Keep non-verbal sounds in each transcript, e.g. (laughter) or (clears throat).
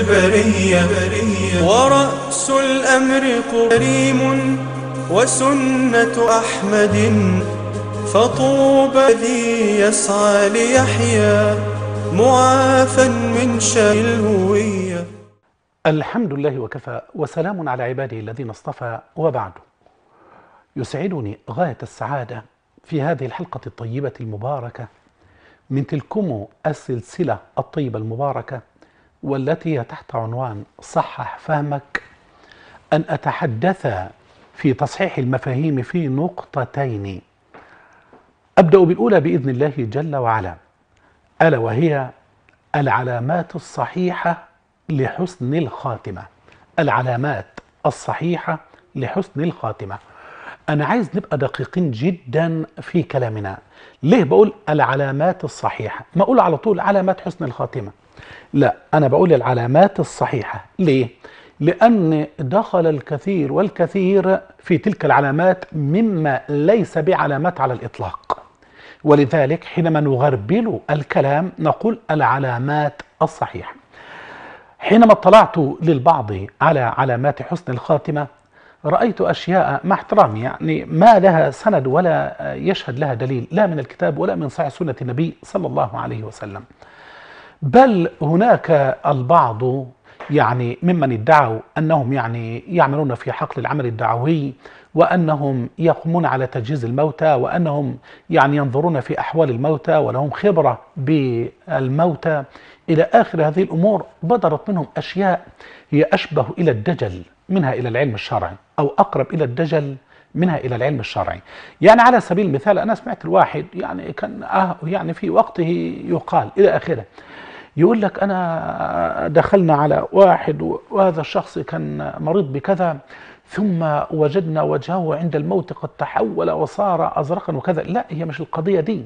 البرية ورأس الأمر قريم وسنة أحمد فطوبى ذي يسعى ليحيى معافى من شر الهوية الحمد لله وكفى وسلام على عباده الذين اصطفى وبعد يسعدني غاية السعادة في هذه الحلقة الطيبة المباركة من تلكم السلسلة الطيبة المباركة والتي هي تحت عنوان صحح فهمك أن أتحدث في تصحيح المفاهيم في نقطتين أبدأ بالأولى بإذن الله جل وعلا ألا وهي العلامات الصحيحة لحسن الخاتمة العلامات الصحيحة لحسن الخاتمة أنا عايز نبقى دقيقين جدا في كلامنا ليه بقول العلامات الصحيحة ما أقول على طول علامات حسن الخاتمة لا أنا بقول العلامات الصحيحة ليه؟ لأن دخل الكثير والكثير في تلك العلامات مما ليس بعلامات على الإطلاق ولذلك حينما نغربل الكلام نقول العلامات الصحيحة حينما اطلعت للبعض على علامات حسن الخاتمة رأيت أشياء مع احترامي يعني ما لها سند ولا يشهد لها دليل لا من الكتاب ولا من صحيح سنة النبي صلى الله عليه وسلم بل هناك البعض يعني ممن ادعوا أنهم يعني يعملون في حقل العمل الدعوي وأنهم يقومون على تجهيز الموتى وأنهم يعني ينظرون في أحوال الموتى ولهم خبرة بالموتى إلى آخر هذه الأمور بدرت منهم أشياء هي أشبه إلى الدجل منها إلى العلم الشرعي أو أقرب إلى الدجل منها الى العلم الشرعي يعني على سبيل المثال انا سمعت الواحد يعني كان آه يعني في وقته يقال الى اخره يقول لك أنا دخلنا على واحد وهذا الشخص كان مريض بكذا ثم وجدنا وجهه عند الموت قد تحول وصار أزرقا وكذا لا هي مش القضية دي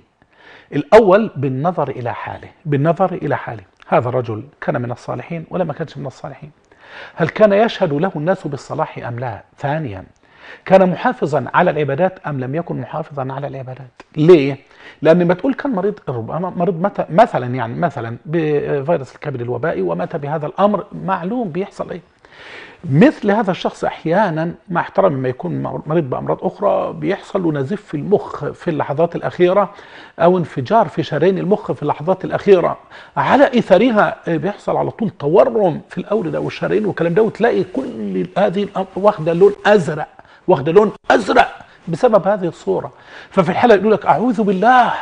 الأول بالنظر إلى حاله بالنظر إلى حاله هذا الرجل كان من الصالحين ولا ما كانش من الصالحين هل كان يشهد له الناس بالصلاح أم لا ثانيا كان محافظا على العبادات أم لم يكن محافظا على العبادات ليه؟ لأن ما تقول كان مريض ربما مريض متى مثلا يعني مثلا بفيروس الكبد الوبائي ومتى بهذا الأمر معلوم بيحصل إيه مثل هذا الشخص احيانا مع احترامي ما يكون مريض بامراض اخرى بيحصل له نزيف في المخ في اللحظات الاخيره او انفجار في شرايين المخ في اللحظات الاخيره على اثرها بيحصل على طول تورم في الاورده والشرايين والكلام ده وتلاقي كل هذه واخده لون ازرق واخده لون ازرق بسبب هذه الصوره ففي الحلقه يقول لك اعوذ بالله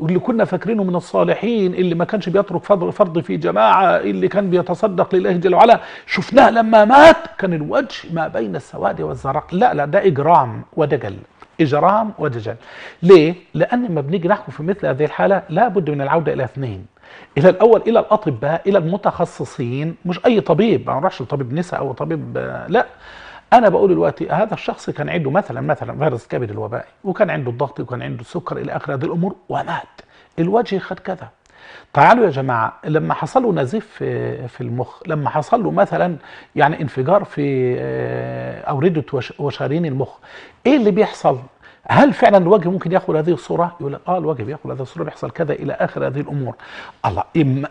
اللي كنا فاكرينه من الصالحين اللي ما كانش بيترك فرض في جماعه اللي كان بيتصدق لله جل وعلا شفناه لما مات كان الوجه ما بين السواد والزرق لا لا ده اجرام ودجل اجرام ودجل ليه لان ما بنيجي نحكم في مثل هذه الحاله لابد من العوده الى اثنين الى الاول الى الاطباء الى المتخصصين مش اي طبيب ما نروحش لطبيب نساء او طبيب آه، لا انا بقول دلوقتي هذا الشخص كان عنده مثلا مثلا فيروس كبد الوبائي وكان عنده الضغط وكان عنده السكر الى اخر هذه الامور ومات الوجه خد كذا تعالوا يا جماعه لما حصل له نزيف في المخ لما حصل له مثلا يعني انفجار في آه، اورده وشرايين المخ ايه اللي بيحصل هل فعلا الوجه ممكن ياخذ هذه الصوره؟ يقول لك اه الوجه بياخذ هذه الصوره بيحصل كذا الى اخر هذه الامور. الله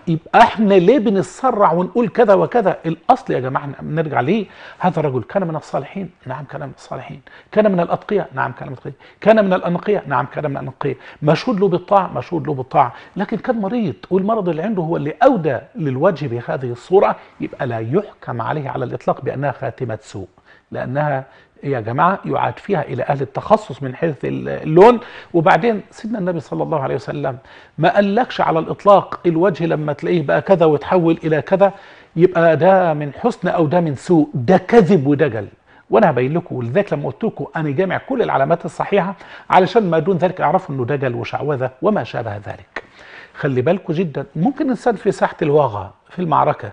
يبقى احنا ليه بنتسرع ونقول كذا وكذا؟ الاصل يا جماعه نرجع ليه؟ هذا الرجل كان من الصالحين، نعم كان من الصالحين، كان من الاتقياء، نعم كان من الاتقياء، كان من الانقياء، نعم كان من الانقياء، مشهود له بالطاعه، مشهود له بالطاعه، لكن كان مريض والمرض اللي عنده هو اللي اودى للوجه بهذه الصوره يبقى لا يحكم عليه على الاطلاق بانها خاتمه سوء، لانها يا جماعه يعاد فيها الى اهل التخصص من حيث اللون وبعدين سيدنا النبي صلى الله عليه وسلم ما قالكش على الاطلاق الوجه لما تلاقيه بقى كذا وتحول الى كذا يبقى ده من حسن او ده من سوء ده كذب وده جل وانا هبين لكم ولذلك لما قلت لكم انا جامع كل العلامات الصحيحه علشان ما دون ذلك اعرفوا انه دجل وشعوذه وما شابه ذلك خلي بالكم جدا ممكن الانسان في ساحه الواغه في المعركه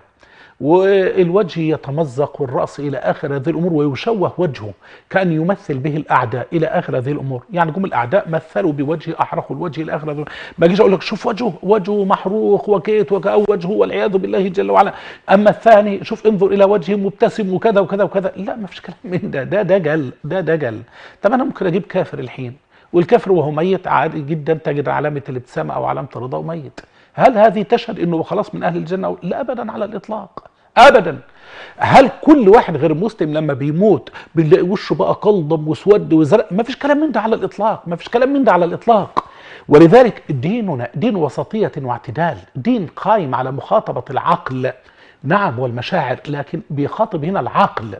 والوجه يتمزق والرأس إلى آخر هذه الأمور ويشوه وجهه كأن يمثل به الأعداء إلى آخر هذه الأمور يعني جم الأعداء مثلوا بوجه أحرقوا الوجه إلى آخر هذه ما أجيش أقول لك شوف وجهه وجهه محروق وكيت وكأو وجهه والعياذ بالله جل وعلا أما الثاني شوف انظر إلى وجهه مبتسم وكذا وكذا وكذا لا ما فيش كلام من ده ده دجل ده دجل طب أنا ممكن أجيب كافر الحين والكافر وهو ميت عادي جدا تجد علامة الابتسامة أو علامة الرضا وميت هل هذه تشهد انه خلاص من اهل الجنه لا ابدا على الاطلاق ابدا هل كل واحد غير مسلم لما بيموت بنلاقي وشه بقى قلضم واسود وزرق ما فيش كلام من ده على الاطلاق ما فيش كلام من ده على الاطلاق ولذلك ديننا دين وسطيه واعتدال دين قائم على مخاطبه العقل نعم والمشاعر لكن بيخاطب هنا العقل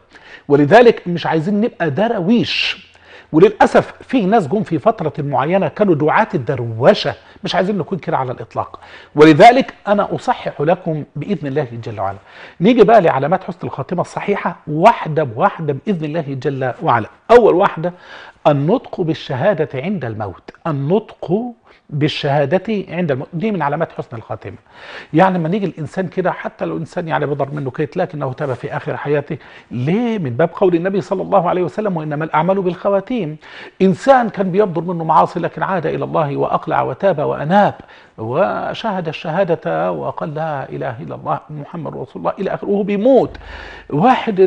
ولذلك مش عايزين نبقى دراويش وللاسف في ناس جم في فتره معينه كانوا دعاه الدروشه مش عايزين نكون كده على الاطلاق ولذلك انا اصحح لكم باذن الله جل وعلا نيجي بقى لعلامات حسن الخاتمه الصحيحه واحده بواحده باذن الله جل وعلا اول واحده النطق بالشهاده عند الموت النطق بالشهادة عند الم... دي من علامات حسن الخاتمة يعني لما نيجي الإنسان كده حتى لو إنسان يعني بضر منه كيت لكنه تاب في آخر حياته ليه من باب قول النبي صلى الله عليه وسلم وإنما الأعمال بالخواتيم إنسان كان بيبدر منه معاصي لكن عاد إلى الله وأقلع وتاب وأناب وشهد الشهادة وقال لا إله إلا الله محمد رسول الله إلى آخره وهو بيموت واحد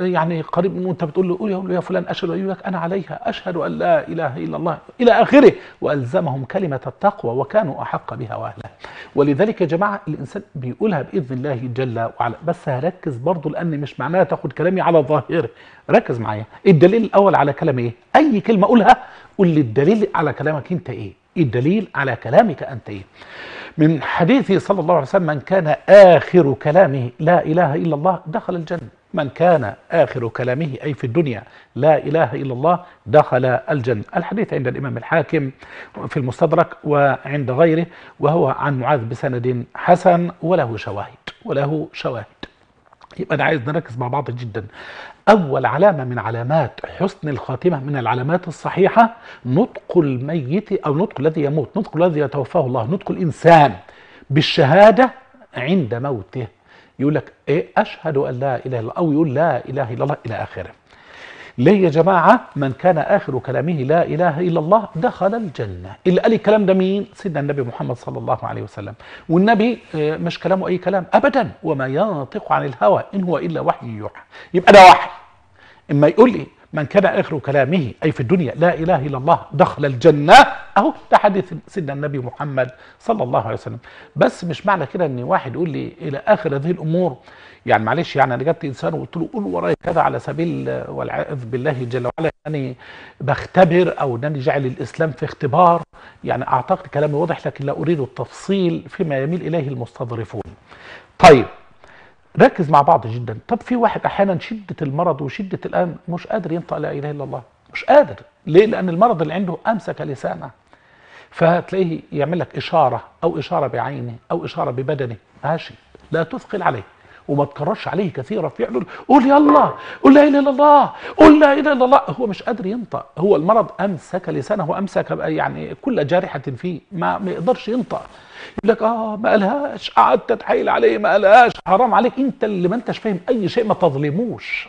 يعني قريب منه أنت بتقول له قول يا فلان أشهد يقول أنا عليها أشهد أن لا إله إلا الله إلى آخره وألزمهم كلمة التقوى وكانوا أحق بها وأهلها ولذلك يا جماعة الإنسان بيقولها بإذن الله جل وعلا بس هركز برضه لأن مش معناها تاخد كلامي على ظاهره ركز معايا الدليل الأول على كلام إيه أي كلمة أقولها قول لي الدليل على كلامك أنت إيه الدليل على كلامك أنت إيه؟ من حديث صلى الله عليه وسلم من كان آخر كلامه لا إله إلا الله دخل الجنة من كان آخر كلامه أي في الدنيا لا إله إلا الله دخل الجنة الحديث عند الإمام الحاكم في المستدرك وعند غيره وهو عن معاذ بسند حسن وله شواهد وله شواهد يبقى أنا عايز نركز مع بعض جدا أول علامة من علامات حسن الخاتمة من العلامات الصحيحة نطق الميت أو نطق الذي يموت نطق الذي يتوفاه الله نطق الإنسان بالشهادة عند موته يقول لك إيه أشهد أن لا إله إلا الله أو يقول لا إله إلا الله إلى آخره ليه يا جماعة من كان آخر كلامه لا إله إلا الله دخل الجنة اللي قال الكلام ده مين سيدنا النبي محمد صلى الله عليه وسلم والنبي آه، مش كلامه أي كلام أبدا وما ينطق عن الهوى إن هو إلا وحي يوحى يبقى ده وحي إما يقول لي من كان آخر كلامه أي في الدنيا لا إله إلا الله دخل الجنة أهو ده حديث سيدنا النبي محمد صلى الله عليه وسلم بس مش معنى كده إن واحد يقول لي إلى آخر هذه الأمور يعني معلش يعني أنا جبت إنسان وقلت له قول وراي كذا على سبيل والعياذ بالله جل وعلا أني يعني بختبر أو أنني جعل الإسلام في اختبار يعني أعتقد كلامي واضح لكن لا أريد التفصيل فيما يميل إليه المستظرفون طيب ركز مع بعض جدا طب في واحد احيانا شده المرض وشده الان مش قادر ينطق لا اله الا الله مش قادر ليه لان المرض اللي عنده امسك لسانه فهتلاقيه يعمل لك اشاره او اشاره بعينه او اشاره ببدنه ماشي لا تثقل عليه وما تكررش عليه كثيرا في حلول قول يلا قول لا اله الا الله قول لا اله الا الله هو مش قادر ينطق هو المرض امسك لسانه وامسك يعني كل جارحه فيه ما, ما يقدرش ينطق يقول لك اه ما قالهاش قعدت تحايل عليه ما قالهاش حرام عليك انت اللي ما انتش فاهم اي شيء ما تظلموش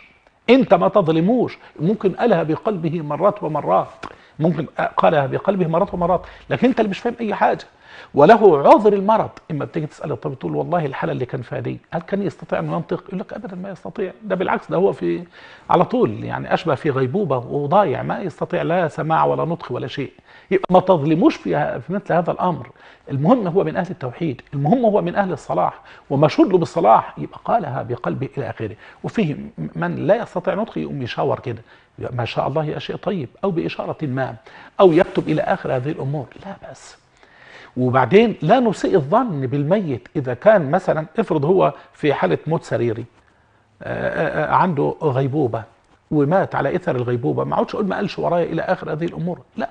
انت ما تظلموش ممكن قالها بقلبه مرات ومرات ممكن قالها بقلبه مرات ومرات لكن انت اللي مش فاهم اي حاجه وله عذر المرض اما بتيجي تسال الطبيب تقول والله الحاله اللي كان فيها دي هل كان يستطيع انه ينطق يقول لك ابدا ما يستطيع ده بالعكس ده هو في على طول يعني اشبه في غيبوبه وضايع ما يستطيع لا سماع ولا نطق ولا شيء يبقى ما تظلموش في مثل هذا الامر المهم هو من اهل التوحيد المهم هو من اهل الصلاح ومشهود له بالصلاح يبقى قالها بقلبه الى اخره وفيه من لا يستطيع نطق يقوم يشاور كده ما شاء الله يا شيء طيب او باشاره ما او يكتب الى اخر هذه الامور لا باس وبعدين لا نسيء الظن بالميت إذا كان مثلا افرض هو في حالة موت سريري آه، آه، آه، عنده غيبوبة ومات على إثر الغيبوبة ما عودش أقول ما قالش ورايا إلى آخر هذه الأمور لا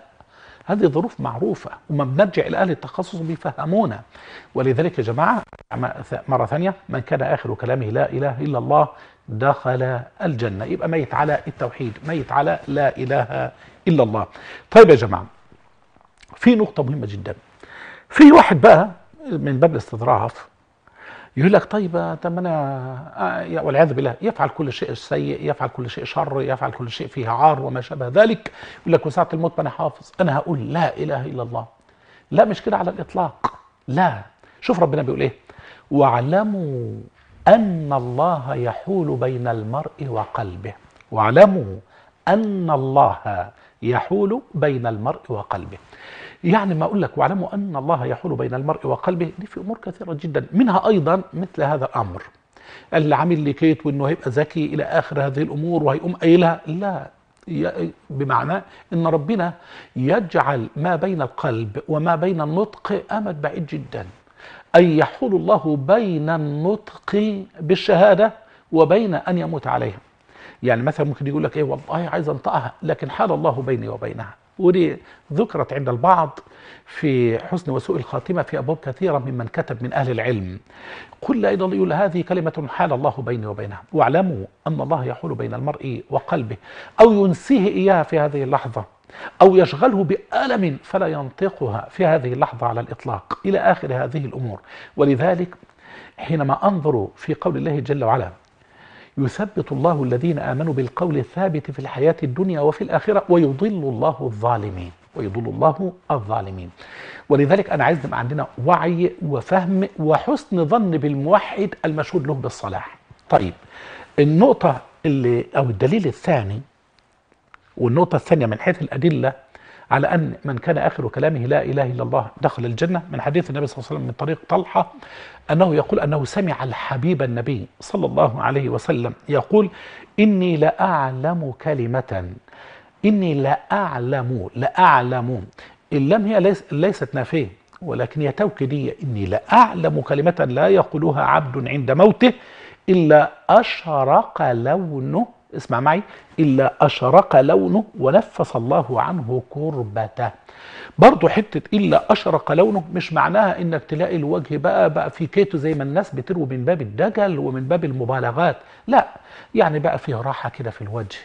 هذه ظروف معروفة وما بنرجع إلى أهل التخصص بيفهمونا ولذلك يا جماعة مرة ثانية من كان آخر كلامه لا إله إلا الله دخل الجنة يبقى ميت على التوحيد ميت على لا إله إلا الله طيب يا جماعة في نقطة مهمة جدا في واحد بقى من باب الاستظراف يقول لك طيب طب انا آه، والعياذ بالله يفعل كل شيء سيء يفعل كل شيء شر يفعل كل شيء فيه عار وما شابه ذلك يقول لك وساعه الموت انا حافظ انا هقول لا اله الا الله لا مش كده على الاطلاق لا شوف ربنا بيقول ايه واعلموا ان الله يحول بين المرء وقلبه واعلموا ان الله يحول بين المرء وقلبه يعني ما أقول لك واعلموا أن الله يحول بين المرء وقلبه دي في أمور كثيرة جدا منها أيضا مثل هذا الأمر اللي عامل لي كيت وانه هيبقى ذكي الى اخر هذه الامور وهيقوم قايلها لا بمعنى ان ربنا يجعل ما بين القلب وما بين النطق امد بعيد جدا اي يحول الله بين النطق بالشهاده وبين ان يموت عليها يعني مثلا ممكن يقول لك ايه والله عايز انطقها لكن حال الله بيني وبينها ودي ذكرت عند البعض في حسن وسوء الخاتمة في أبواب كثيرة ممن كتب من أهل العلم لا أيضا يقول هذه كلمة حال الله بيني وبينها واعلموا أن الله يحول بين المرء وقلبه أو ينسيه إياها في هذه اللحظة أو يشغله بألم فلا ينطقها في هذه اللحظة على الإطلاق إلى آخر هذه الأمور ولذلك حينما أنظر في قول الله جل وعلا يثبت الله الذين آمنوا بالقول الثابت في الحياة الدنيا وفي الآخرة ويضل الله الظالمين ويضل الله الظالمين ولذلك أنا عايز عندنا وعي وفهم وحسن ظن بالموحد المشهود له بالصلاح طيب النقطة اللي أو الدليل الثاني والنقطة الثانية من حيث الأدلة على أن من كان آخر كلامه لا إله إلا الله دخل الجنة من حديث النبي صلى الله عليه وسلم من طريق طلحة أنه يقول أنه سمع الحبيب النبي صلى الله عليه وسلم يقول إني لأعلم كلمة إني لأعلم لأعلم اللام هي ليس ليست نافية ولكن هي توكيدية إني لأعلم كلمة لا يقولها عبد عند موته إلا أشرق لونه اسمع معي إلا أشرق لونه ونفس الله عنه كربته برضه حتة إلا أشرق لونه مش معناها إنك تلاقي الوجه بقى بقى في كيتو زي ما الناس بتروي من باب الدجل ومن باب المبالغات لا يعني بقى فيه راحة كده في الوجه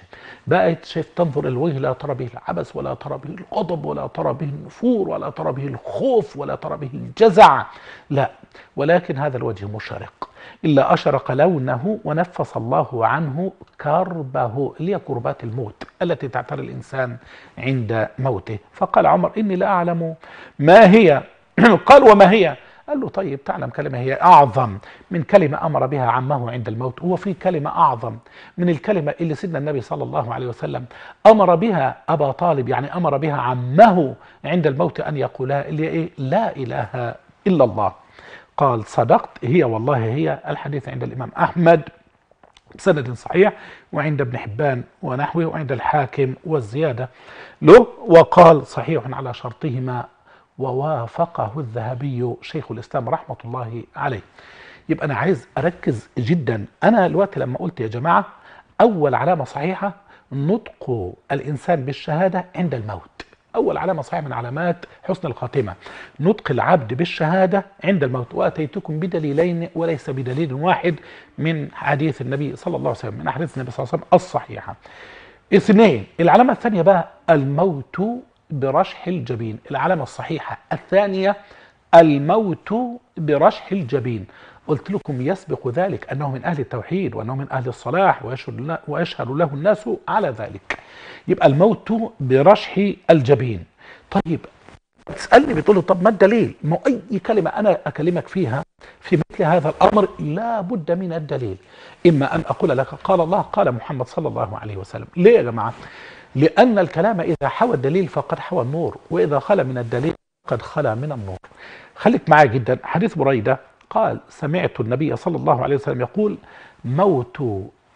بقت شايف تنظر الوجه لا ترى به العبث ولا ترى به الغضب ولا ترى به النفور ولا ترى به الخوف ولا ترى به الجزع لا ولكن هذا الوجه مشرق إلا أشرق لونه ونفس الله عنه كربه اللي هي كربات الموت التي تعتري الإنسان عند موته فقال عمر إني لا أعلم ما هي (clears throat) قال وما هي قال له طيب تعلم كلمة هي أعظم من كلمة أمر بها عمه عند الموت هو في كلمة أعظم من الكلمة اللي سيدنا النبي صلى الله عليه وسلم أمر بها أبا طالب يعني أمر بها عمه عند الموت أن يقولها اللي إيه لا إله إلا الله قال صدقت هي والله هي الحديث عند الإمام أحمد بسند صحيح وعند ابن حبان ونحوه وعند الحاكم والزيادة له وقال صحيح على شرطهما ووافقه الذهبي شيخ الإسلام رحمة الله عليه يبقى أنا عايز أركز جدا أنا الوقت لما قلت يا جماعة أول علامة صحيحة نطق الإنسان بالشهادة عند الموت أول علامة صحيحة من علامات حسن الخاتمة نطق العبد بالشهادة عند الموت وأتيتكم بدليلين وليس بدليل واحد من حديث النبي صلى الله عليه وسلم من أحاديث النبي صلى الله عليه وسلم الصحيحة اثنين العلامة الثانية بقى الموت برشح الجبين العلامة الصحيحة الثانية الموت برشح الجبين قلت لكم يسبق ذلك أنه من أهل التوحيد وأنه من أهل الصلاح ويشهد له الناس على ذلك يبقى الموت برشح الجبين طيب تسألني بتقول طب ما الدليل ما أي كلمة أنا أكلمك فيها في مثل هذا الأمر لا بد من الدليل إما أن أقول لك قال الله قال محمد صلى الله عليه وسلم ليه يا جماعة لأن الكلام إذا حوى الدليل فقد حوى النور وإذا خلى من الدليل قد خلى من النور خليك معايا جدا حديث بريدة قال سمعت النبي صلى الله عليه وسلم يقول موت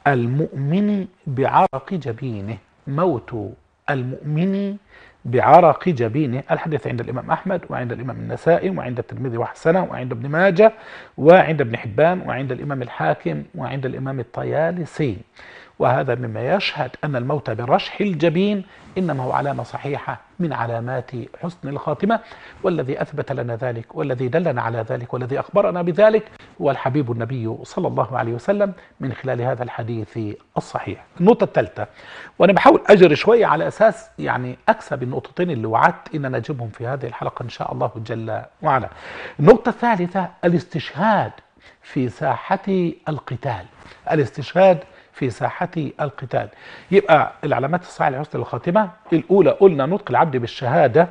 المؤمن بعرق جبينه موت المؤمن بعرق جبينه الحديث عند الإمام أحمد وعند الإمام النسائي وعند الترمذي وحسنه وعند ابن ماجه وعند ابن حبان وعند الإمام الحاكم وعند الإمام الطيالسي وهذا مما يشهد أن الموت برشح الجبين إنما هو علامة صحيحة من علامات حسن الخاتمة والذي أثبت لنا ذلك والذي دلنا على ذلك والذي أخبرنا بذلك هو الحبيب النبي صلى الله عليه وسلم من خلال هذا الحديث الصحيح النقطة الثالثة وأنا بحاول أجري شوية على أساس يعني أكسب النقطتين اللي وعدت إن أنا أجيبهم في هذه الحلقة إن شاء الله جل وعلا النقطة الثالثة الاستشهاد في ساحة القتال الاستشهاد في ساحة القتال يبقى العلامات الساعة لحسن الخاتمة الأولى قلنا نطق العبد بالشهادة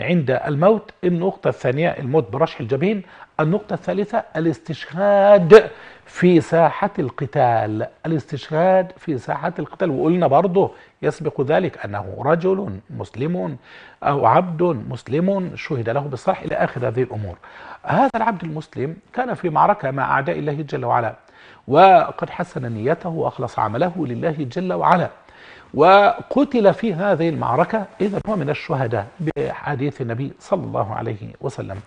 عند الموت النقطة الثانية الموت برشح الجبين النقطة الثالثة الاستشهاد في ساحة القتال الاستشهاد في ساحة القتال وقلنا برضه يسبق ذلك أنه رجل مسلم أو عبد مسلم شهد له بالصح إلى آخر هذه الأمور هذا العبد المسلم كان في معركة مع أعداء الله جل وعلا وقد حسن نيته وأخلص عمله لله جل وعلا وقتل في هذه المعركة إذا هو من الشهداء بحديث النبي صلى الله عليه وسلم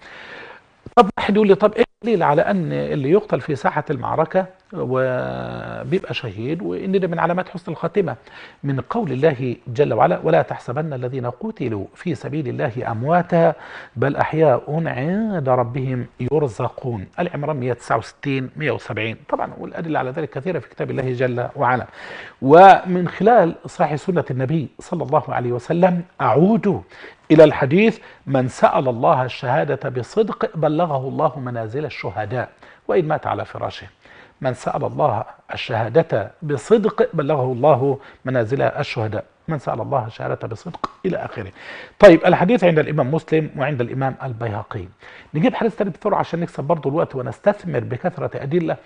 طب واحد يقول لي طب ايه الدليل على ان اللي يقتل في ساحه المعركه وبيبقى شهيد وان ده من علامات حسن الخاتمه من قول الله جل وعلا ولا تحسبن الذين قتلوا في سبيل الله امواتا بل احياء عند ربهم يرزقون العمران 169 170 طبعا والادله على ذلك كثيره في كتاب الله جل وعلا ومن خلال صحيح سنه النبي صلى الله عليه وسلم اعود إلى الحديث من سأل الله الشهادة بصدق بلغه الله منازل الشهداء وإن مات على فراشه من سأل الله الشهادة بصدق بلغه الله منازل الشهداء من سأل الله الشهادة بصدق إلى آخره طيب الحديث عند الإمام مسلم وعند الإمام البيهقي نجيب حديث ثاني بسرعة عشان نكسب برضه الوقت ونستثمر بكثرة أدلة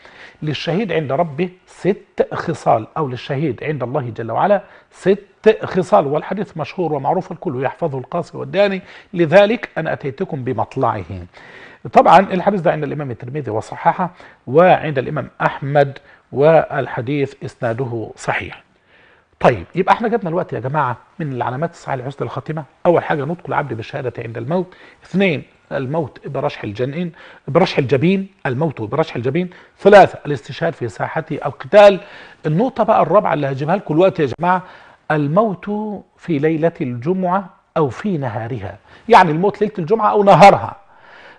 للشهيد عند ربه ست خصال أو للشهيد عند الله جل وعلا ست خصال والحديث مشهور ومعروف الكل يحفظه القاصي والداني لذلك أنا أتيتكم بمطلعه طبعا الحديث ده عند الإمام الترمذي وصححه وعند الإمام أحمد والحديث إسناده صحيح طيب يبقى احنا جبنا الوقت يا جماعه من العلامات الساعه لحسن الخاتمه اول حاجه نطق العبد بالشهاده عند الموت اثنين الموت برشح الجنين برشح الجبين الموت برشح الجبين ثلاثة الاستشهاد في ساحة القتال النقطة بقى الرابعة اللي هجيبها لكم الوقت يا جماعة الموت في ليلة الجمعة أو في نهارها يعني الموت ليلة الجمعة أو نهارها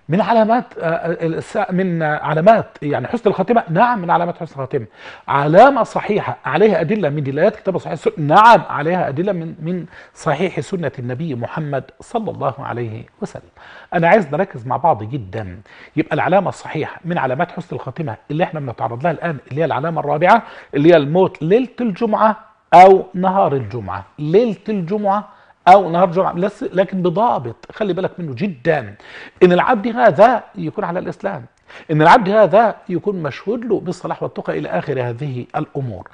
من علامات آه، من علامات يعني حسن الخاتمه نعم من علامات حسن الخاتمه علامه صحيحه عليها ادله من دلالات كتاب صحيح السنه نعم عليها ادله من من صحيح سنه النبي محمد صلى الله عليه وسلم انا عايز نركز مع بعض جدا يبقى العلامه الصحيحه من علامات حسن الخاتمه اللي احنا بنتعرض لها الان اللي هي العلامه الرابعه اللي هي الموت ليله الجمعه او نهار الجمعه ليله الجمعه او نهار جمعه لكن بضابط خلي بالك منه جدا ان العبد هذا يكون على الاسلام ان العبد هذا يكون مشهود له بالصلاح والتقى الى اخر هذه الامور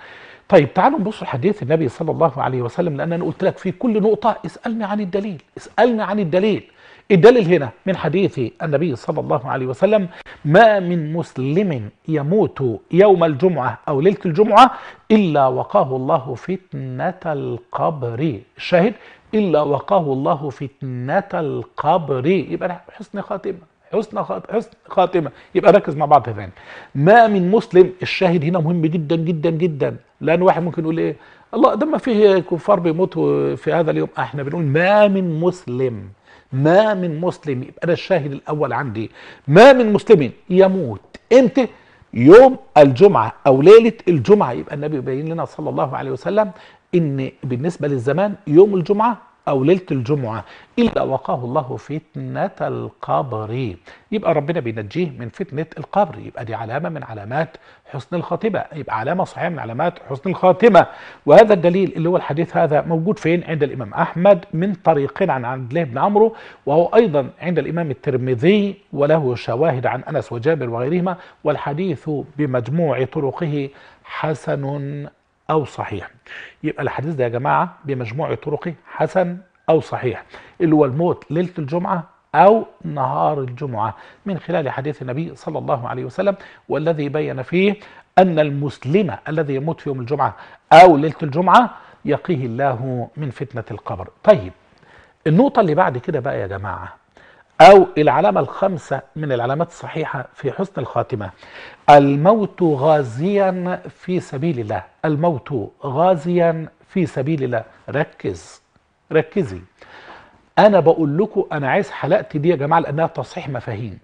طيب تعالوا نبص حديث النبي صلى الله عليه وسلم لان انا قلت لك في كل نقطه اسالني عن الدليل اسالني عن الدليل الدليل هنا من حديث النبي صلى الله عليه وسلم ما من مسلم يموت يوم الجمعة أو ليلة الجمعة إلا وقاه الله فتنة القبر شاهد إلا وقاه الله فتنة القبر يبقى حسن خاتمة حسن خاتمة حسن خاتمة يبقى ركز مع بعض ثاني ما من مسلم الشاهد هنا مهم جدا جدا جدا لأن واحد ممكن يقول إيه الله ده ما فيه كفار بيموتوا في هذا اليوم احنا بنقول ما من مسلم ما من مسلم يبقى أنا الشاهد الأول عندي ما من مسلم يموت امتى يوم الجمعة أو ليلة الجمعة يبقى النبي يبين لنا صلى الله عليه وسلم ان بالنسبه للزمان يوم الجمعه او ليله الجمعه الا وقاه الله فتنه القبر يبقى ربنا بينجيه من فتنه القبر يبقى دي علامه من علامات حسن الخاتمه يبقى علامه صحيحه من علامات حسن الخاتمه وهذا الدليل اللي هو الحديث هذا موجود فين عند الامام احمد من طريقين عن عبد الله بن عمرو وهو ايضا عند الامام الترمذي وله شواهد عن انس وجابر وغيرهما والحديث بمجموع طرقه حسن أو صحيح يبقى الحديث ده يا جماعة بمجموع طرقه حسن أو صحيح اللي هو الموت ليلة الجمعة أو نهار الجمعة من خلال حديث النبي صلى الله عليه وسلم والذي بين فيه أن المسلم الذي يموت في يوم الجمعة أو ليلة الجمعة يقيه الله من فتنة القبر طيب النقطة اللي بعد كده بقى يا جماعة أو العلامة الخامسة من العلامات الصحيحة في حسن الخاتمة الموت غازيا في سبيل الله الموت غازيا في سبيل الله ركز ركزي أنا بقول لكم أنا عايز حلقتي دي يا جماعة لأنها تصحيح مفاهيم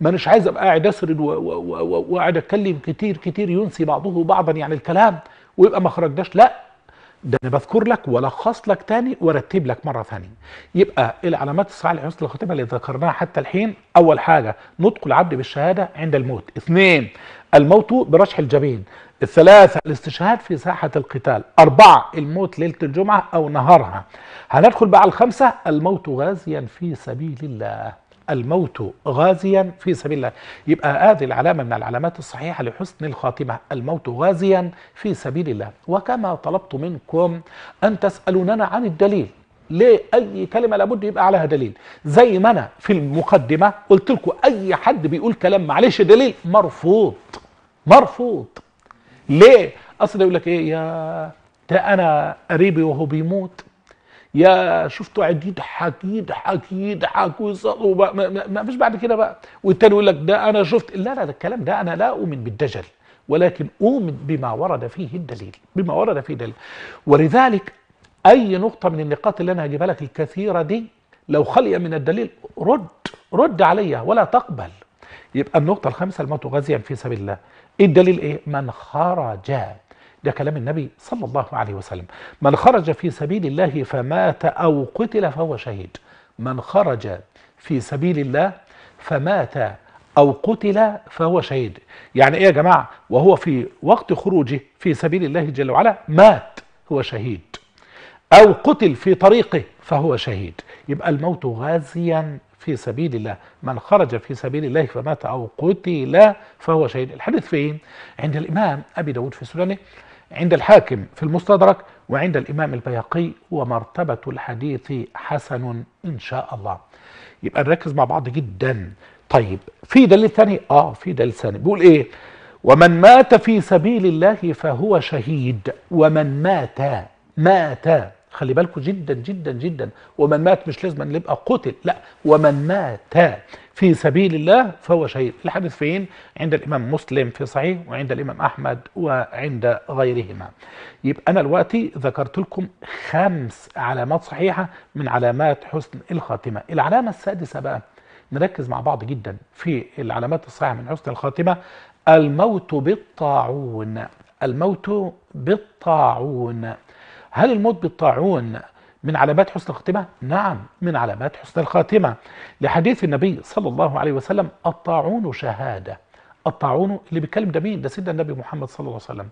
ما مش عايز أبقى قاعد أسرد وقاعد أتكلم كتير كتير ينسي بعضه بعضا يعني الكلام ويبقى ما خرجناش لا ده انا بذكر لك ولخص لك تاني وارتب لك مره ثانيه يبقى العلامات الصحيحه لعنصر الخاتمه اللي ذكرناها حتى الحين اول حاجه نطق العبد بالشهاده عند الموت اثنين الموت برشح الجبين الثلاثة الاستشهاد في ساحة القتال أربعة الموت ليلة الجمعة أو نهارها هندخل بقى الخمسة الموت غازيا في سبيل الله الموت غازيا في سبيل الله يبقى هذه العلامة من العلامات الصحيحة لحسن الخاتمة الموت غازيا في سبيل الله وكما طلبت منكم أن تسألوننا عن الدليل ليه اي كلمه لابد يبقى عليها دليل زي ما انا في المقدمه قلت لكم اي حد بيقول كلام معلش دليل مرفوض مرفوض ليه اصل يقول لك ايه يا ده انا قريبي وهو بيموت يا شفتوا قاعد يضحك يضحك يضحك ويصلوا ما, فيش بعد كده بقى والتاني يقول لك ده انا شفت لا لا ده الكلام ده انا لا اؤمن بالدجل ولكن اؤمن بما ورد فيه الدليل بما ورد فيه الدليل ولذلك اي نقطه من النقاط اللي انا هجيبها لك الكثيره دي لو خلي من الدليل رد رد عليا ولا تقبل يبقى النقطه الخامسه الموت غازيا في سبيل الله إيه الدليل ايه من خرج ده كلام النبي صلى الله عليه وسلم من خرج في سبيل الله فمات أو قتل فهو شهيد من خرج في سبيل الله فمات أو قتل فهو شهيد يعني إيه يا جماعة وهو في وقت خروجه في سبيل الله جل وعلا مات هو شهيد أو قتل في طريقه فهو شهيد يبقى الموت غازيا في سبيل الله من خرج في سبيل الله فمات أو قتل فهو شهيد الحديث فين؟ عند الإمام أبي داود في سننه عند الحاكم في المستدرك وعند الإمام البيهقي ومرتبة الحديث حسن إن شاء الله يبقى نركز مع بعض جدا طيب في دليل ثاني آه في دليل ثاني بيقول إيه ومن مات في سبيل الله فهو شهيد ومن مات مات خلي بالكم جدا جدا جدا ومن مات مش لازم أن يبقى قتل لا ومن مات في سبيل الله فهو شهيد الحديث فين عند الإمام مسلم في صحيح وعند الإمام أحمد وعند غيرهما يبقى أنا دلوقتي ذكرت لكم خمس علامات صحيحة من علامات حسن الخاتمة العلامة السادسة بقى نركز مع بعض جدا في العلامات الصحيحة من حسن الخاتمة الموت بالطاعون الموت بالطاعون هل الموت بالطاعون من علامات حسن الخاتمة؟ نعم من علامات حسن الخاتمة لحديث النبي صلى الله عليه وسلم الطاعون شهادة الطاعون اللي بيتكلم ده مين؟ ده سيدنا النبي محمد صلى الله عليه وسلم.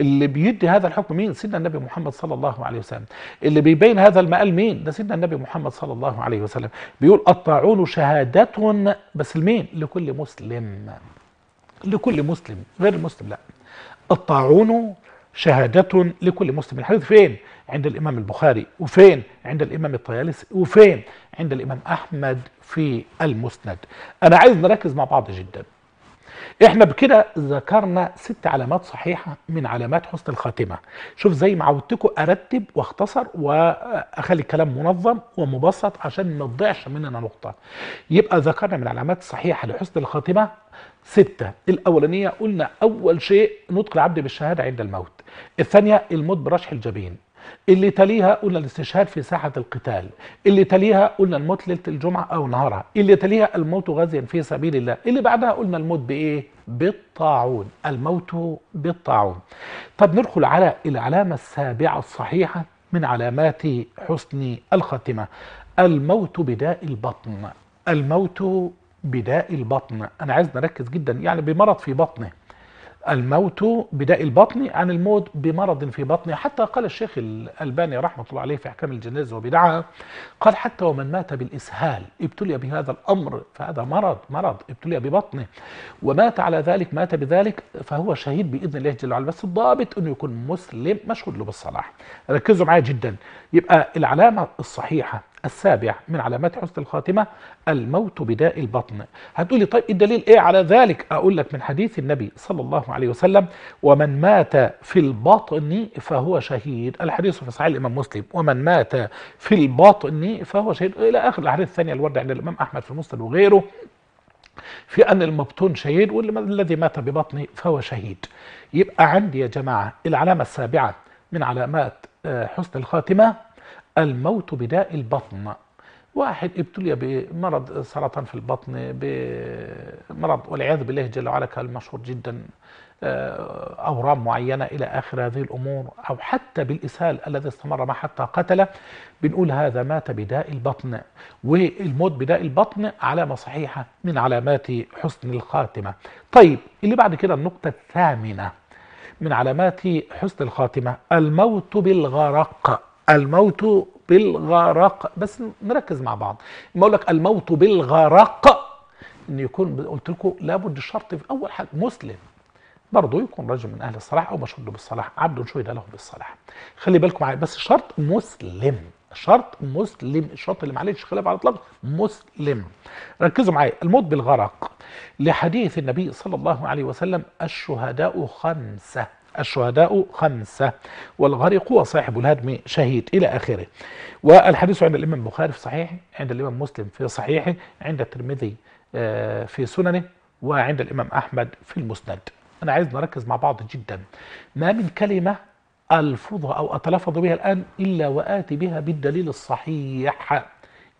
اللي بيدي هذا الحكم مين؟ سيدنا النبي محمد صلى الله عليه وسلم. اللي بيبين هذا المقال مين؟ ده سيدنا النبي محمد صلى الله عليه وسلم. بيقول الطاعون شهادة بس لمين؟ لكل مسلم. لكل مسلم، غير المسلم لا. الطاعون شهادة لكل مسلم الحديث فين عند الإمام البخاري وفين عند الإمام الطيالسي وفين عند الإمام أحمد في المسند أنا عايز نركز مع بعض جدا احنا بكده ذكرنا ست علامات صحيحه من علامات حسن الخاتمه شوف زي ما عودتكم ارتب واختصر واخلي الكلام منظم ومبسط عشان ما تضيعش مننا نقطه يبقى ذكرنا من العلامات الصحيحه لحسن الخاتمه ستة الأولانية قلنا أول شيء نطق العبد بالشهادة عند الموت الثانية الموت برشح الجبين اللي تليها قلنا الاستشهاد في ساحة القتال اللي تليها قلنا الموت ليلة الجمعة أو نهارها اللي تليها الموت غازيا في سبيل الله اللي بعدها قلنا الموت بإيه بالطاعون الموت بالطاعون طب ندخل على العلامة السابعة الصحيحة من علامات حسن الخاتمة الموت بداء البطن الموت بداء البطن أنا عايز نركز جدا يعني بمرض في بطنه الموت بداء البطن عن الموت بمرض في بطن حتى قال الشيخ الألباني رحمة الله عليه في أحكام الجنازة وبدعها قال حتى ومن مات بالإسهال ابتلي بهذا الأمر فهذا مرض مرض ابتلي ببطنه ومات على ذلك مات بذلك فهو شهيد بإذن الله جل وعلا بس الضابط أنه يكون مسلم مشهود له بالصلاح ركزوا معي جدا يبقى العلامة الصحيحة السابع من علامات حسن الخاتمة الموت بداء البطن هتقولي طيب إيه الدليل ايه على ذلك اقول لك من حديث النبي صلى الله عليه وسلم ومن مات في البطن فهو شهيد الحديث في صحيح الامام مسلم ومن مات في البطن فهو شهيد الى اخر الاحاديث الثانية الوردة عند الامام احمد في المسند وغيره في أن المبتون شهيد والذي مات ببطنه فهو شهيد يبقى عندي يا جماعة العلامة السابعة من علامات آه، حسن الخاتمة الموت بداء البطن واحد ابتلي بمرض سرطان في البطن بمرض والعياذ بالله جل وعلا كان مشهور جدا آه، أورام معينة إلى آخر هذه الأمور أو حتى بالإسهال الذي استمر معه حتى قتله بنقول هذا مات بداء البطن والموت بداء البطن علامة صحيحة من علامات حسن الخاتمة طيب اللي بعد كده النقطة الثامنة من علامات حسن الخاتمة الموت بالغرق الموت بالغرق بس نركز مع بعض ما اقول لك الموت بالغرق ان يكون قلت لكم لابد الشرط في اول حاجه مسلم برضه يكون رجل من اهل الصلاح او مشهود بالصلاح عبد شهد له بالصلاح خلي بالكم معايا بس شرط مسلم شرط مسلم الشرط اللي معلش خلاف على الاطلاق مسلم ركزوا معايا الموت بالغرق لحديث النبي صلى الله عليه وسلم الشهداء خمسه الشهداء خمسة والغرق وصاحب الهدم شهيد إلى آخره والحديث عند الإمام البخاري في صحيحه عند الإمام مسلم في صحيحه عند الترمذي آه، في سننه وعند الإمام أحمد في المسند أنا عايز نركز مع بعض جدا ما من كلمة ألفظها أو أتلفظ بها الآن إلا وآتي بها بالدليل الصحيح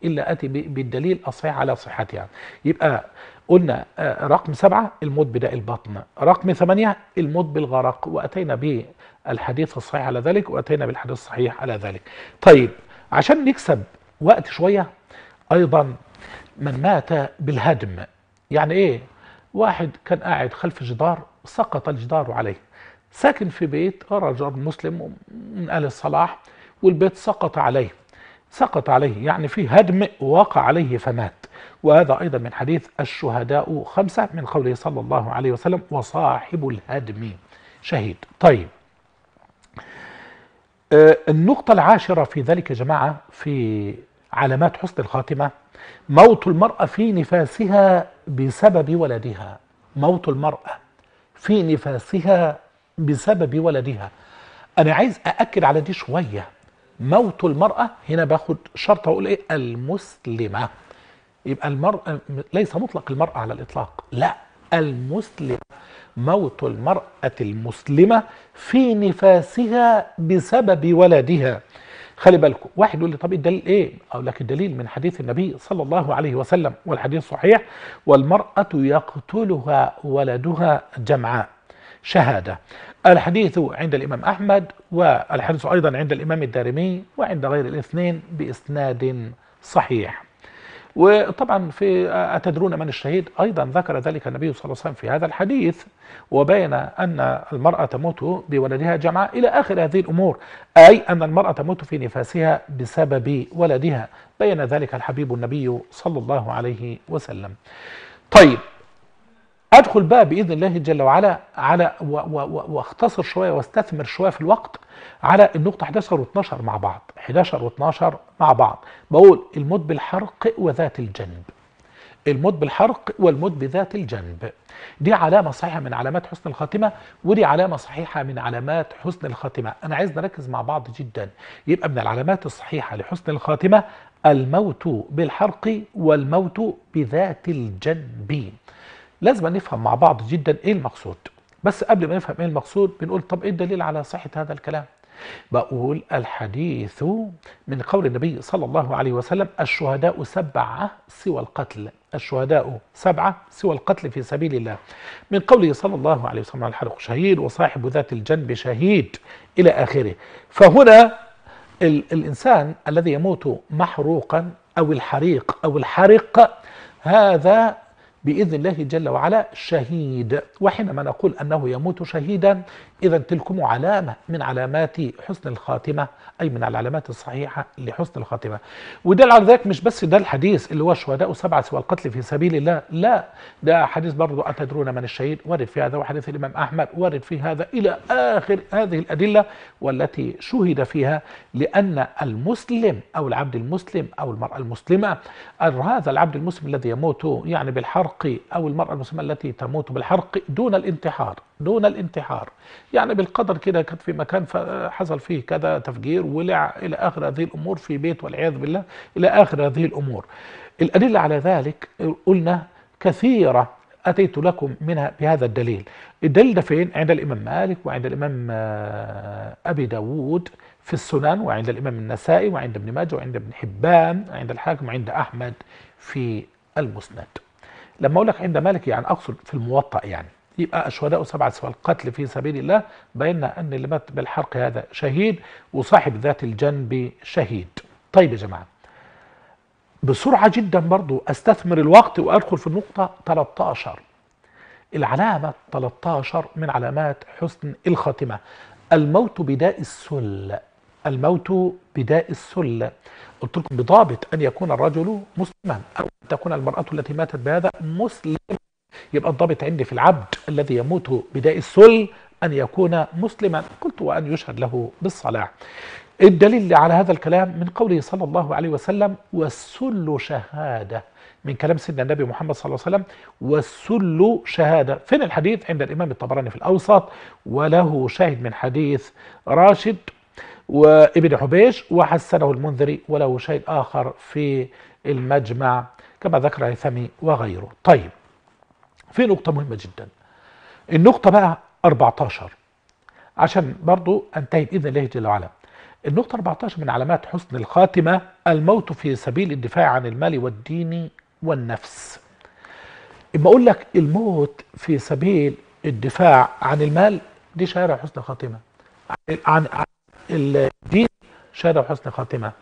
إلا أتي بالدليل الصحيح على صحتها يبقى قلنا آه، رقم سبعة الموت بداء البطن رقم ثمانية الموت بالغرق وأتينا بالحديث الصحيح على ذلك وأتينا بالحديث الصحيح على ذلك طيب عشان نكسب وقت شوية أيضا من مات بالهدم يعني إيه واحد كان قاعد خلف جدار سقط الجدار عليه ساكن في بيت رجل مسلم من آل الصلاح والبيت سقط عليه سقط عليه يعني في هدم وقع عليه فمات وهذا أيضا من حديث الشهداء خمسة من قوله صلى الله عليه وسلم وصاحب الهدم شهيد طيب آه، النقطة العاشرة في ذلك يا جماعة في علامات حسن الخاتمة موت المرأة في نفاسها بسبب ولدها موت المرأة في نفاسها بسبب ولدها أنا عايز أأكد على دي شوية موت المرأة هنا باخد شرط واقول ايه المسلمة يبقى المرأة ليس مطلق المرأة على الإطلاق لا المسلمة موت المرأة المسلمة في نفاسها بسبب ولدها خلي بالكم واحد يقول لي طب إيه الدليل ايه اقول لك الدليل من حديث النبي صلى الله عليه وسلم والحديث صحيح والمرأة يقتلها ولدها جمعاء شهادة الحديث عند الإمام أحمد والحديث أيضا عند الإمام الدارمي وعند غير الاثنين بإسناد صحيح وطبعا في أتدرون من الشهيد أيضا ذكر ذلك النبي صلى الله عليه وسلم في هذا الحديث وبين أن المرأة تموت بولدها جمعاء إلى آخر هذه الأمور أي أن المرأة تموت في نفاسها بسبب ولدها بين ذلك الحبيب النبي صلى الله عليه وسلم طيب هدخل بقى باذن الله جل وعلا على واختصر شويه واستثمر شويه في الوقت على النقطه 11 و12 مع بعض 11 و12 مع بعض بقول الموت بالحرق وذات الجنب الموت بالحرق والموت بذات الجنب دي علامة صحيحة من علامات حسن الخاتمة ودي علامة صحيحة من علامات حسن الخاتمة أنا عايز نركز مع بعض جدا يبقى من العلامات الصحيحة لحسن الخاتمة الموت بالحرق والموت بذات الجنب لازم نفهم مع بعض جدا ايه المقصود بس قبل ما نفهم ايه المقصود بنقول طب ايه الدليل على صحة هذا الكلام بقول الحديث من قول النبي صلى الله عليه وسلم الشهداء سبعة سوى القتل الشهداء سبعة سوى القتل في سبيل الله من قوله صلى الله عليه وسلم الحرق شهيد وصاحب ذات الجنب شهيد إلى آخره فهنا ال الإنسان الذي يموت محروقا أو الحريق أو الحرق هذا بإذن الله جل وعلا شهيد وحينما نقول أنه يموت شهيدا إذا تلكم علامة من علامات حسن الخاتمة أي من العلامات الصحيحة لحسن الخاتمة ودل على ذلك مش بس ده الحديث اللي هو شهداء سبعة سوى القتل في سبيل الله لا ده حديث برضه أتدرون من الشهيد ورد في هذا وحديث الإمام أحمد ورد في هذا إلى آخر هذه الأدلة والتي شهد فيها لأن المسلم أو العبد المسلم أو المرأة المسلمة هذا العبد المسلم الذي يموت يعني بالحرق أو المرأة المسلمة التي تموت بالحرق دون الانتحار دون الانتحار يعني بالقدر كده كانت في مكان حصل فيه كذا تفجير ولع إلى آخر هذه الأمور في بيت والعياذ بالله إلى آخر هذه الأمور الأدلة على ذلك قلنا كثيرة أتيت لكم منها بهذا الدليل الدليل ده فين عند الإمام مالك وعند الإمام آه، أبي داود في السنن وعند الإمام النسائي وعند ابن ماجه وعند ابن حبان وعند الحاكم وعند أحمد في المسند لما أقول لك عند مالك يعني أقصد في الموطأ يعني يبقى الشهداء سبعة سوى القتل في سبيل الله بينا أن اللي مات بالحرق هذا شهيد وصاحب ذات الجنب شهيد طيب يا جماعة بسرعة جدا برضو أستثمر الوقت وأدخل في النقطة 13 العلامة 13 من علامات حسن الخاتمة الموت بداء السل الموت بداء السل قلت لكم بضابط أن يكون الرجل مسلما أو أن تكون المرأة التي ماتت بهذا مسلمة يبقى الضابط عندي في العبد الذي يموت بداء السل أن يكون مسلما قلت وأن يشهد له بالصلاة الدليل على هذا الكلام من قوله صلى الله عليه وسلم والسل شهادة من كلام سيدنا النبي محمد صلى الله عليه وسلم والسل شهادة فين الحديث عند الإمام الطبراني في الأوسط وله شاهد من حديث راشد وابن حبيش وحسنه المنذري وله شاهد آخر في المجمع كما ذكر عثمي وغيره طيب في نقطة مهمة جدا النقطة بقى 14 عشان برضو انتهي بإذن الله جل وعلا النقطة 14 من علامات حسن الخاتمة الموت في سبيل الدفاع عن المال والدين والنفس اما اقول لك الموت في سبيل الدفاع عن المال دي شارع حسن خاتمه عن, الدين شارع حسن خاتمه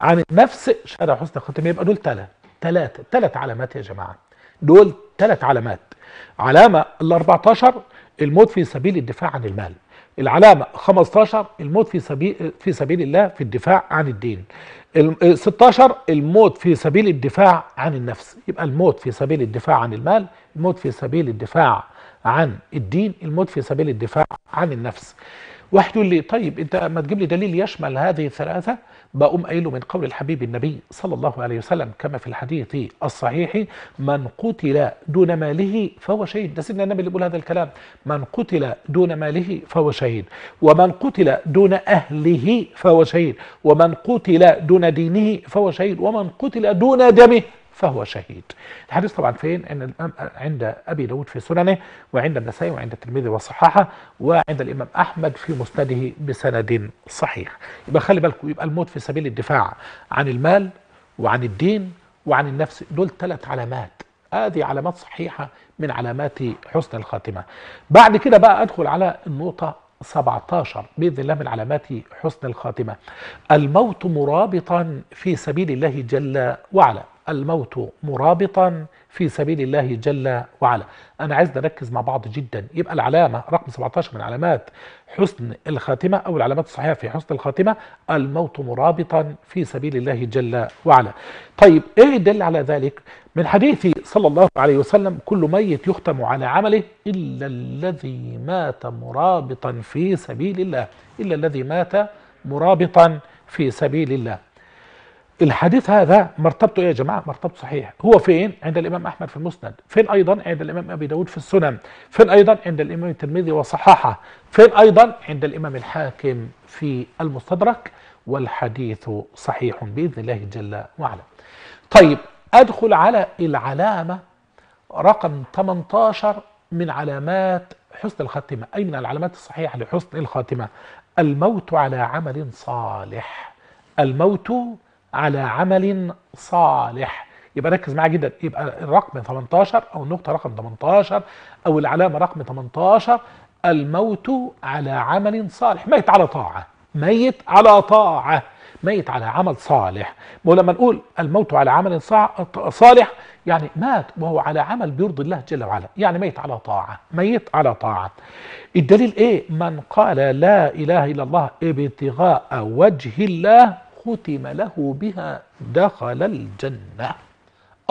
عن النفس شارع حسن خاتمه يبقى دول ثلاثة ثلاثة علامات يا جماعه دول ثلاث علامات علامة ال 14 الموت في سبيل الدفاع عن المال العلامة 15 الموت في سبيل في سبيل الله في الدفاع عن الدين 16 الموت في سبيل الدفاع عن النفس يبقى الموت في سبيل الدفاع عن المال الموت في سبيل الدفاع عن الدين الموت في سبيل الدفاع عن النفس واحد يقول لي طيب انت ما تجيب لي دليل يشمل هذه الثلاثة بقوم قايله من قول الحبيب النبي صلى الله عليه وسلم كما في الحديث الصحيح من قتل دون ماله فهو شهيد ده سيدنا النبي اللي بيقول هذا الكلام من قتل دون ماله فهو شهيد ومن قتل دون أهله فهو شهيد ومن قتل دون دينه فهو شهيد ومن قتل دون دمه فهو شهيد الحديث طبعا فين إن عند أبي داود في سننه وعند النسائي وعند الترمذي وصححه وعند الإمام أحمد في مسنده بسند صحيح يبقى خلي بالكم يبقى الموت في سبيل الدفاع عن المال وعن الدين وعن النفس دول ثلاث علامات هذه علامات صحيحة من علامات حسن الخاتمة بعد كده بقى أدخل على النقطة 17 بإذن الله من علامات حسن الخاتمة الموت مرابطا في سبيل الله جل وعلا الموت مرابطا في سبيل الله جل وعلا أنا عايز نركز مع بعض جدا يبقى العلامة رقم 17 من علامات حسن الخاتمة أو العلامات الصحيحة في حسن الخاتمة الموت مرابطا في سبيل الله جل وعلا طيب إيه يدل على ذلك من حديث صلى الله عليه وسلم كل ميت يختم على عمله إلا الذي مات مرابطا في سبيل الله إلا الذي مات مرابطا في سبيل الله الحديث هذا مرتبته ايه يا جماعه مرتبط صحيح هو فين عند الامام احمد في المسند فين ايضا عند الامام ابي داود في السنن فين ايضا عند الامام الترمذي وصححه فين ايضا عند الامام الحاكم في المستدرك والحديث صحيح باذن الله جل وعلا طيب ادخل على العلامه رقم 18 من علامات حسن الخاتمه اي من العلامات الصحيحه لحسن الخاتمه الموت على عمل صالح الموت على عمل صالح يبقى ركز معايا جدا يبقى الرقم 18 او النقطه رقم 18 او العلامه رقم 18 الموت على عمل صالح ميت على طاعه ميت على طاعه ميت على عمل صالح ولما نقول الموت على عمل صالح يعني مات وهو على عمل بيرضي الله جل وعلا يعني ميت على طاعة ميت على طاعة الدليل ايه من قال لا اله الا الله ابتغاء وجه الله ختم له بها دخل الجنة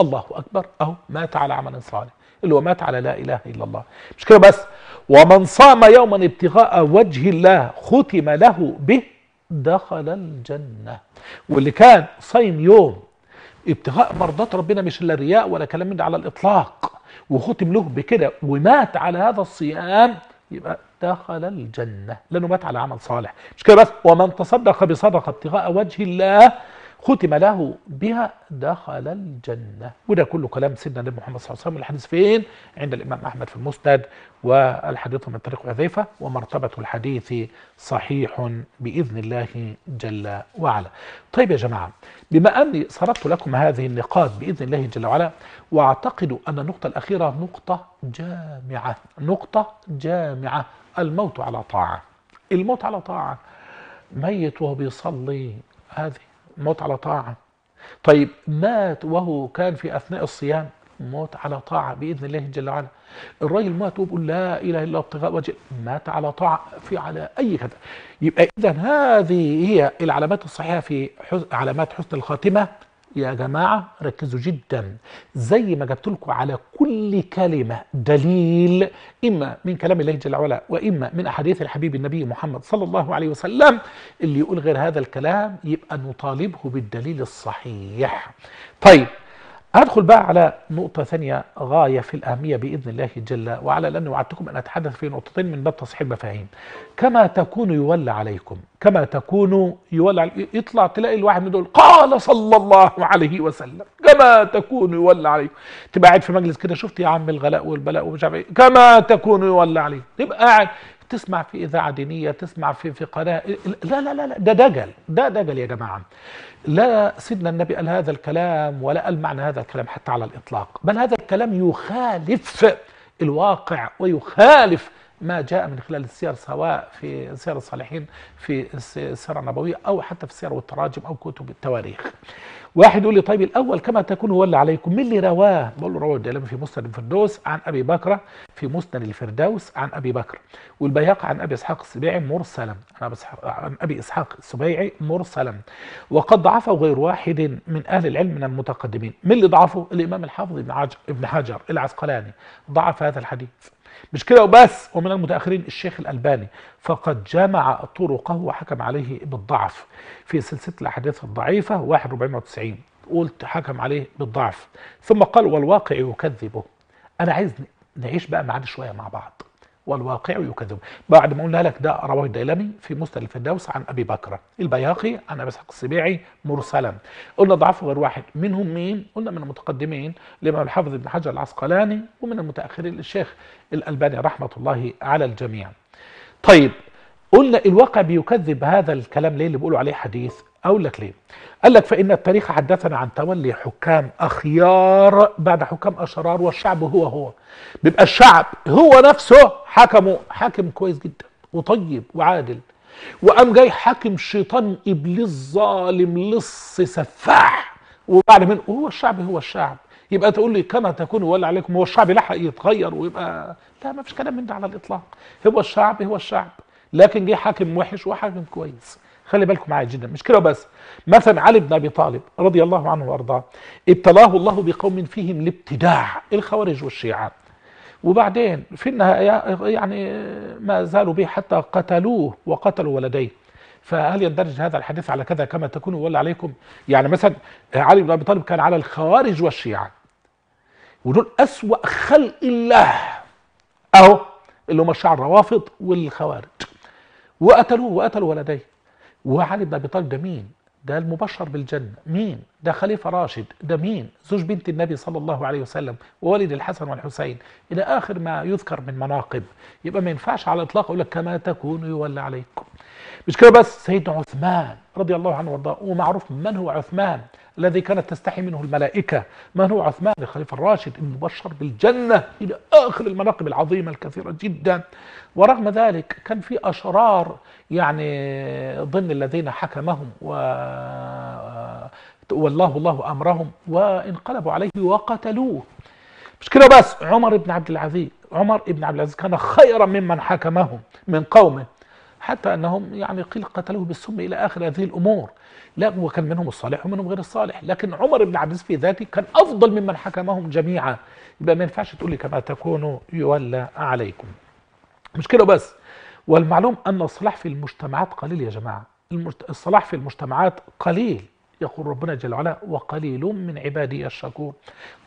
الله أكبر أهو مات على عمل صالح اللي هو مات على لا إله إلا الله مش كده بس ومن صام يوما ابتغاء وجه الله ختم له به دخل الجنة واللي كان صايم يوم ابتغاء مرضات ربنا مش لا رياء ولا كلام من على الإطلاق وختم له بكده ومات على هذا الصيام يبقى دخل الجنة لأنه مات على عمل صالح مش كده بس ومن تصدق بصدقة ابتغاء وجه الله ختم له بها دخل الجنة وده كله كلام سيدنا النبي محمد صلى الله عليه وسلم الحديث فين عند الإمام أحمد في المسند والحديث من طريق حذيفة ومرتبة الحديث صحيح بإذن الله جل وعلا طيب يا جماعة بما أني سردت لكم هذه النقاط بإذن الله جل وعلا وأعتقد أن النقطة الأخيرة نقطة جامعة نقطة جامعة الموت على طاعة الموت على طاعة ميت وهو بيصلي هذه موت على طاعة طيب مات وهو كان في أثناء الصيام موت على طاعة بإذن الله جل وعلا الراجل مات وبقول لا إله إلا ابتغاء وجه مات على طاعة في على أي كذا يبقى إذا هذه هي العلامات الصحيحة في علامات حسن الخاتمة يا جماعة ركزوا جدا زي ما جبت لكم على كل كلمة دليل إما من كلام الله جل وعلا وإما من أحاديث الحبيب النبي محمد صلى الله عليه وسلم اللي يقول غير هذا الكلام يبقى نطالبه بالدليل الصحيح طيب أدخل بقى على نقطة ثانية غاية في الأهمية بإذن الله جل وعلا لأني وعدتكم أن أتحدث في نقطتين من باب تصحيح مفاهيم كما تكون يولى عليكم كما تكون يولى عليكم يطلع تلاقي الواحد من دول قال صلى الله عليه وسلم كما تكون يولى عليكم تبقى قاعد في مجلس كده شفت يا عم الغلاء والبلاء ومش عارف ايه كما تكون يولى عليكم تبقى قاعد تسمع في إذاعة دينية تسمع في في قناة لا لا لا, لا ده دجل ده دجل يا جماعة لا سيدنا النبي قال هذا الكلام ولا قال معنى هذا الكلام حتى على الإطلاق بل هذا الكلام يخالف الواقع ويخالف ما جاء من خلال السير سواء في سير الصالحين في السيرة النبوية أو حتى في السير والتراجم أو كتب التواريخ واحد يقول لي طيب الأول كما تكون هو اللي عليكم من اللي رواه بقول له رواه في مسند الفردوس عن أبي بكرة في مسند الفردوس عن أبي بكر والبياق عن أبي إسحاق السبيعي مرسلا عن أبي إسحاق السبيعي مرسلا وقد ضعفه غير واحد من أهل العلم من المتقدمين من اللي ضعفه الإمام الحافظ ابن حجر العسقلاني ضعف هذا الحديث مش كده وبس ومن المتاخرين الشيخ الالباني فقد جمع طرقه وحكم عليه بالضعف في سلسله الاحاديث الضعيفه 1490 قلت حكم عليه بالضعف ثم قال والواقع يكذبه انا عايز نعيش بقى معاد شويه مع بعض والواقع يكذب بعد ما قلنا لك ده رواه الديلمي في مسند الفردوس عن ابي بكر البياقي عن ابي اسحاق السبيعي مرسلا قلنا ضعفه غير واحد منهم مين قلنا من المتقدمين الامام الحافظ ابن حجر العسقلاني ومن المتاخرين الشيخ الالباني رحمه الله على الجميع طيب قلنا الواقع بيكذب هذا الكلام ليه اللي بيقولوا عليه حديث اقول لك ليه قال لك فان التاريخ حدثنا عن تولي حكام اخيار بعد حكام اشرار والشعب هو هو بيبقى الشعب هو نفسه حكمه حاكم كويس جدا وطيب وعادل وقام جاي حاكم شيطان ابليس ظالم لص سفاح وبعد من هو الشعب هو الشعب يبقى تقول لي كما تكون ولا عليكم هو الشعب لحق يتغير ويبقى لا ما فيش كلام من ده على الاطلاق هو الشعب هو الشعب لكن جه حاكم وحش وحاكم كويس خلي بالكم معايا جدا مش كده بس مثلا علي بن ابي طالب رضي الله عنه وارضاه ابتلاه الله بقوم فيهم الابتداع الخوارج والشيعه وبعدين في النهايه يعني ما زالوا به حتى قتلوه وقتلوا ولديه فهل يندرج هذا الحديث على كذا كما تكون ولا عليكم يعني مثلا علي بن ابي طالب كان على الخوارج والشيعه ودول اسوا خلق الله اهو اللي هم الشيعه الروافض والخوارج وقتلوه وقتلوا ولديه وعلي بن ابي طالب ده مين؟ ده المبشر بالجنه، مين؟ ده خليفه راشد، ده مين؟ زوج بنت النبي صلى الله عليه وسلم، ووالد الحسن والحسين، الى اخر ما يذكر من مناقب، يبقى ما ينفعش على الاطلاق اقول لك كما تكون يولى عليكم. مش كده بس سيدنا عثمان رضي الله عنه وارضاه، ومعروف من هو عثمان، الذي كانت تستحي منه الملائكة ما هو عثمان الخليفة الراشد المبشر بالجنة إلى آخر المناقب العظيمة الكثيرة جدا ورغم ذلك كان في أشرار يعني ضمن الذين حكمهم و والله الله أمرهم وانقلبوا عليه وقتلوه مش كده بس عمر بن عبد العزيز عمر بن عبد العزيز كان خيرا ممن حكمهم من قومه حتى أنهم يعني قيل قتلوه بالسم إلى آخر هذه الأمور لا وكان منهم الصالح ومنهم غير الصالح لكن عمر بن عبد العزيز في ذاته كان أفضل ممن حكمهم جميعا يبقى ما ينفعش تقول لي كما تكونوا يولى عليكم مش كده بس والمعلوم أن الصلاح في المجتمعات قليل يا جماعة الصلاح في المجتمعات قليل يقول ربنا جل وعلا وقليل من عبادي الشكور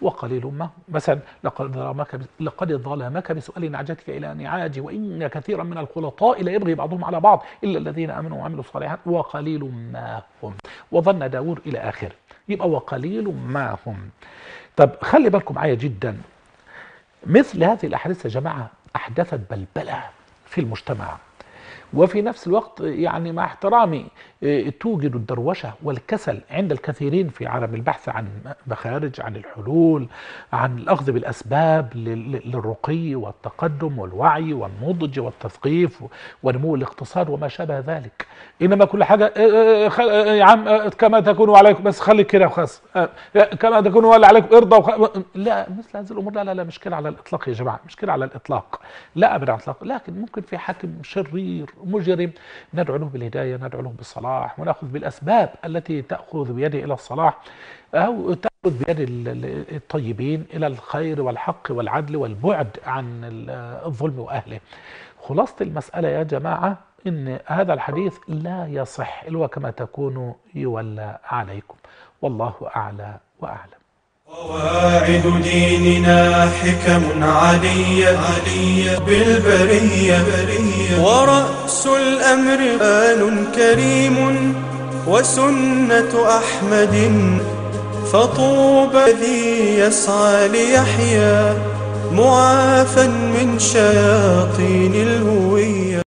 وقليل ما مثلا لقد ظلمك لقد ظلمك بسؤال نعجتك الى نعاجي وان كثيرا من الخلطاء لا يبغي بعضهم على بعض الا الذين امنوا وعملوا الصالحات وقليل ما هم وظن داور الى اخره يبقى وقليل ما هم طب خلي بالكم معايا جدا مثل هذه الاحاديث يا جماعه احدثت بلبله في المجتمع وفي نفس الوقت يعني مع احترامي آه، توجد الدروشة والكسل عند الكثيرين في عالم البحث عن مخارج عن الحلول عن الأخذ بالأسباب للرقي والتقدم والوعي والنضج والتثقيف ونمو الاقتصاد وما شابه ذلك إنما كل حاجة آه، آه، يا عم كما تكون عليكم بس خليك كده وخلاص كما تكون ولا عليكم ارضى لا مثل هذه الأمور لا لا لا مشكلة على الإطلاق يا جماعة مشكلة على الإطلاق لا أبدا على الإطلاق لكن ممكن في حاكم شرير مجرم ندعو لهم بالهداية ندعو لهم بالصلاح ونأخذ بالأسباب التي تأخذ بيده إلى الصلاح أو تأخذ بيد الطيبين إلى الخير والحق والعدل والبعد عن الظلم وأهله خلاصة المسألة يا جماعة إن هذا الحديث لا يصح إلا كما تكون يولى عليكم والله أعلى وأعلم قواعد ديننا حكم علية علية بالبرية ورأس الأمر آل كريم وسنة أحمد فطوبى الذي يسعى ليحيا معافا من شياطين الهوية